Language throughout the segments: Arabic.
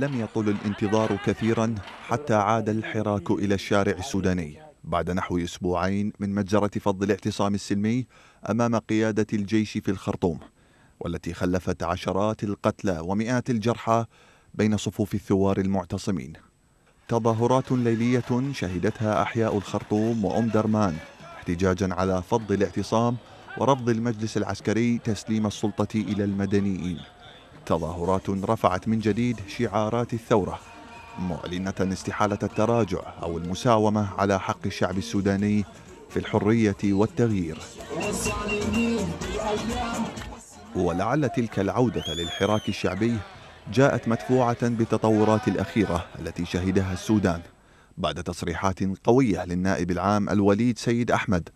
لم يطل الانتظار كثيرا حتى عاد الحراك إلى الشارع السوداني بعد نحو أسبوعين من مجزرة فض الاعتصام السلمي أمام قيادة الجيش في الخرطوم والتي خلفت عشرات القتلى ومئات الجرحى بين صفوف الثوار المعتصمين تظاهرات ليلية شهدتها أحياء الخرطوم وأم درمان احتجاجا على فض الاعتصام ورفض المجلس العسكري تسليم السلطة إلى المدنيين تظاهرات رفعت من جديد شعارات الثورة معلنة استحالة التراجع أو المساومة على حق الشعب السوداني في الحرية والتغيير ولعل تلك العودة للحراك الشعبي جاءت مدفوعة بالتطورات الأخيرة التي شهدها السودان بعد تصريحات قوية للنائب العام الوليد سيد أحمد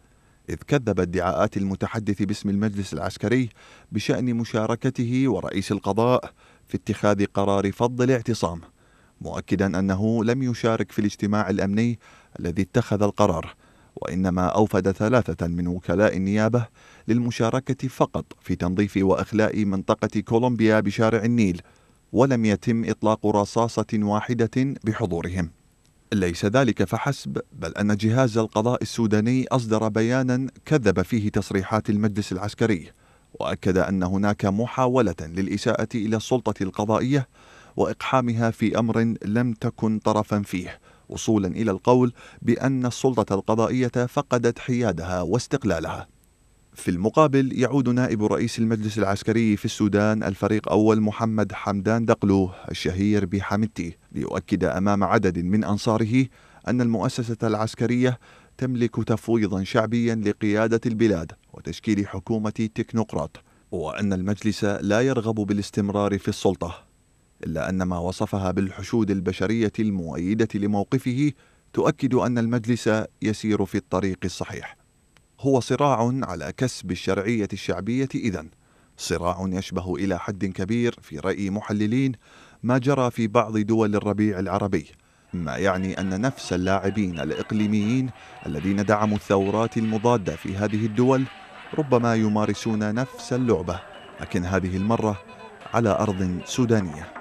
إذ كذب ادعاءات المتحدث باسم المجلس العسكري بشأن مشاركته ورئيس القضاء في اتخاذ قرار فض الاعتصام مؤكدا أنه لم يشارك في الاجتماع الأمني الذي اتخذ القرار وإنما أوفد ثلاثة من وكلاء النيابة للمشاركة فقط في تنظيف وإخلاء منطقة كولومبيا بشارع النيل ولم يتم إطلاق رصاصة واحدة بحضورهم ليس ذلك فحسب بل أن جهاز القضاء السوداني أصدر بيانا كذب فيه تصريحات المجلس العسكري وأكد أن هناك محاولة للإساءة إلى السلطة القضائية وإقحامها في أمر لم تكن طرفا فيه وصولا إلى القول بأن السلطة القضائية فقدت حيادها واستقلالها في المقابل يعود نائب رئيس المجلس العسكري في السودان الفريق أول محمد حمدان دقلوه الشهير بحمدتي ليؤكد أمام عدد من أنصاره أن المؤسسة العسكرية تملك تفويضا شعبيا لقيادة البلاد وتشكيل حكومة تكنوقراط وأن المجلس لا يرغب بالاستمرار في السلطة إلا أن ما وصفها بالحشود البشرية المؤيدة لموقفه تؤكد أن المجلس يسير في الطريق الصحيح هو صراع على كسب الشرعية الشعبية إذا صراع يشبه إلى حد كبير في رأي محللين ما جرى في بعض دول الربيع العربي ما يعني أن نفس اللاعبين الإقليميين الذين دعموا الثورات المضادة في هذه الدول ربما يمارسون نفس اللعبة لكن هذه المرة على أرض سودانية